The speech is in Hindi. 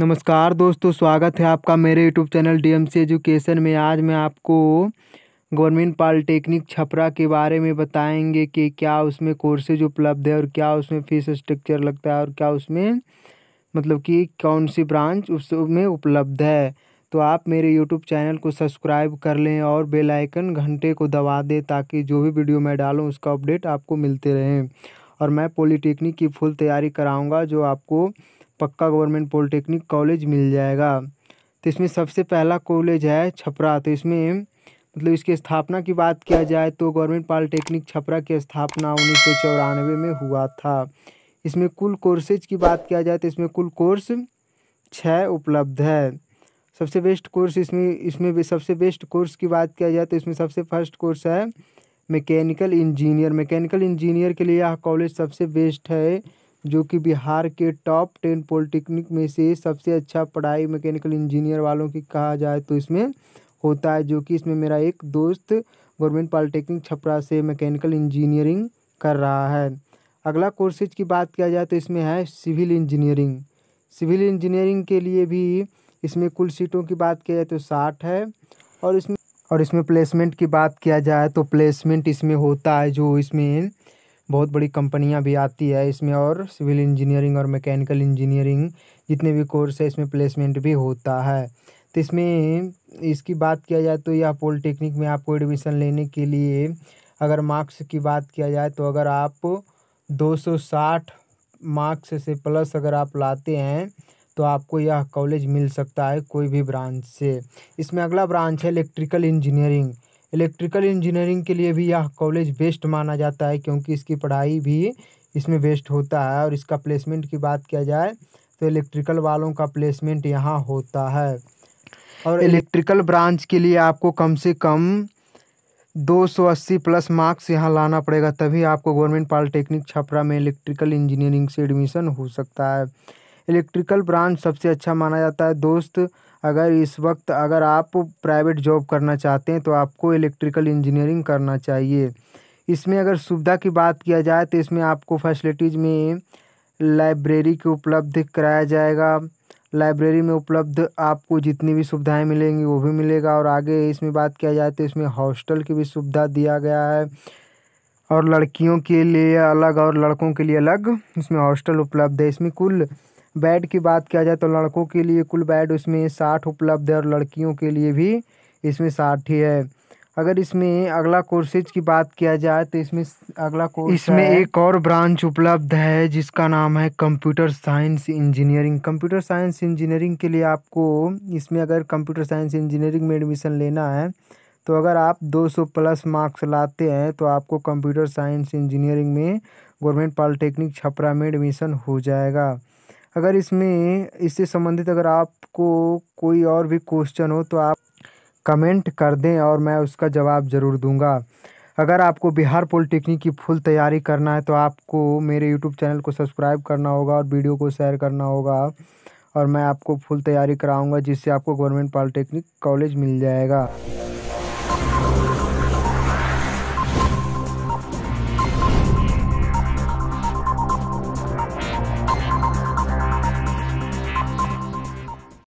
नमस्कार दोस्तों स्वागत है आपका मेरे यूट्यूब चैनल डीएमसी एजुकेशन में आज मैं आपको गवर्नमेंट पॉलिटेक्निक छपरा के बारे में बताएंगे कि क्या उसमें कोर्सेज उपलब्ध है और क्या उसमें फीस स्ट्रक्चर लगता है और क्या उसमें मतलब कि कौन सी ब्रांच उसमें उपलब्ध है तो आप मेरे यूट्यूब चैनल को सब्सक्राइब कर लें और बेलाइकन घंटे को दबा दें ताकि जो भी वीडियो मैं डालूँ उसका अपडेट आपको मिलते रहें और मैं पॉलिटेक्निक की फुल तैयारी कराऊँगा जो आपको पक्का गवर्नमेंट पॉलिटेक्निक कॉलेज मिल जाएगा तो इसमें सबसे पहला कॉलेज है छपरा तो इसमें मतलब इसकी स्थापना की बात किया जाए तो गवर्नमेंट पॉलिटेक्निक छपरा की स्थापना उन्नीस सौ चौरानवे में हुआ था इसमें कुल कोर्सेज की बात किया जाए तो इसमें कुल कोर्स छः उपलब्ध है सबसे बेस्ट कोर्स इसमें इसमें भी सबसे बेस्ट कोर्स की बात किया जाए तो इसमें सबसे फर्स्ट कोर्स है मैकेनिकल इंजीनियर मैकेनिकल इंजीनियर के लिए यह कॉलेज सबसे बेस्ट है जो कि बिहार के टॉप टेन पॉलिटेक्निक में से सबसे अच्छा पढ़ाई मैकेनिकल इंजीनियर वालों की कहा जाए तो इसमें होता है जो कि इसमें मेरा एक दोस्त गवर्नमेंट पॉलिटेक्निक छपरा से मैकेनिकल इंजीनियरिंग कर रहा है अगला कोर्सेज की बात किया जाए तो इसमें है सिविल इंजीनियरिंग सिविल इंजीनियरिंग के लिए भी इसमें कुल सीटों की बात किया जाए तो साठ है और इसमें और इसमें प्लेसमेंट की बात किया जाए तो प्लेसमेंट इसमें होता है जो इसमें बहुत बड़ी कंपनियां भी आती है इसमें और सिविल इंजीनियरिंग और मैकेनिकल इंजीनियरिंग जितने भी कोर्स है इसमें प्लेसमेंट भी होता है तो इसमें इसकी बात किया जाए तो यह पॉलिटेक्निक में आपको एडमिशन लेने के लिए अगर मार्क्स की बात किया जाए तो अगर आप दो मार्क्स से प्लस अगर आप लाते हैं तो आपको यह कॉलेज मिल सकता है कोई भी ब्रांच से इसमें अगला ब्रांच है इलेक्ट्रिकल इंजीनियरिंग इलेक्ट्रिकल इंजीनियरिंग के लिए भी यह कॉलेज बेस्ट माना जाता है क्योंकि इसकी पढ़ाई भी इसमें बेस्ट होता है और इसका प्लेसमेंट की बात किया जाए तो इलेक्ट्रिकल वालों का प्लेसमेंट यहाँ होता है और इलेक्ट्रिकल ब्रांच के लिए आपको कम से कम 280 प्लस मार्क्स यहाँ लाना पड़ेगा तभी आपको गवर्नमेंट पॉलिटेक्निक छपरा में इलेक्ट्रिकल इंजीनियरिंग से एडमिशन हो सकता है इलेक्ट्रिकल ब्रांच सबसे अच्छा माना जाता है दोस्त अगर इस वक्त अगर आप प्राइवेट जॉब करना चाहते हैं तो आपको इलेक्ट्रिकल इंजीनियरिंग करना चाहिए इसमें अगर सुविधा की बात किया जाए तो इसमें आपको फैसिलिटीज़ में लाइब्रेरी की उपलब्ध कराया जाएगा लाइब्रेरी में उपलब्ध आपको जितनी भी सुविधाएं मिलेंगी वो भी मिलेगा और आगे इसमें बात किया जाए तो इसमें हॉस्टल की भी सुविधा दिया गया है और लड़कियों के लिए अलग और लड़कों के लिए अलग इसमें हॉस्टल उपलब्ध है इसमें कुल बेड की बात किया जाए तो लड़कों के लिए कुल बेड उसमें साठ उपलब्ध है और लड़कियों के लिए भी इसमें साठ ही है अगर इसमें अगला कोर्सेज की बात किया जाए तो इसमें अगला कोर्स इसमें एक और ब्रांच उपलब्ध है जिसका नाम है computer science engineering computer science engineering के लिए आपको इसमें अगर कंप्यूटर साइंस इंजीनियरिंग में एडमिशन लेना है तो अगर आप 200 प्लस मार्क्स लाते हैं तो आपको कंप्यूटर साइंस इंजीनियरिंग में गवर्नमेंट पॉलिटेक्निक छपरा में एडमिशन हो जाएगा अगर इसमें इससे संबंधित अगर आपको कोई और भी क्वेश्चन हो तो आप कमेंट कर दें और मैं उसका जवाब ज़रूर दूंगा अगर आपको बिहार पॉलिटेक्निक की फुल तैयारी करना है तो आपको मेरे यूट्यूब चैनल को सब्सक्राइब करना होगा और वीडियो को शेयर करना होगा और मैं आपको फुल तैयारी कराऊंगा जिससे आपको गवर्नमेंट पॉलिटेक्निक कॉलेज मिल जाएगा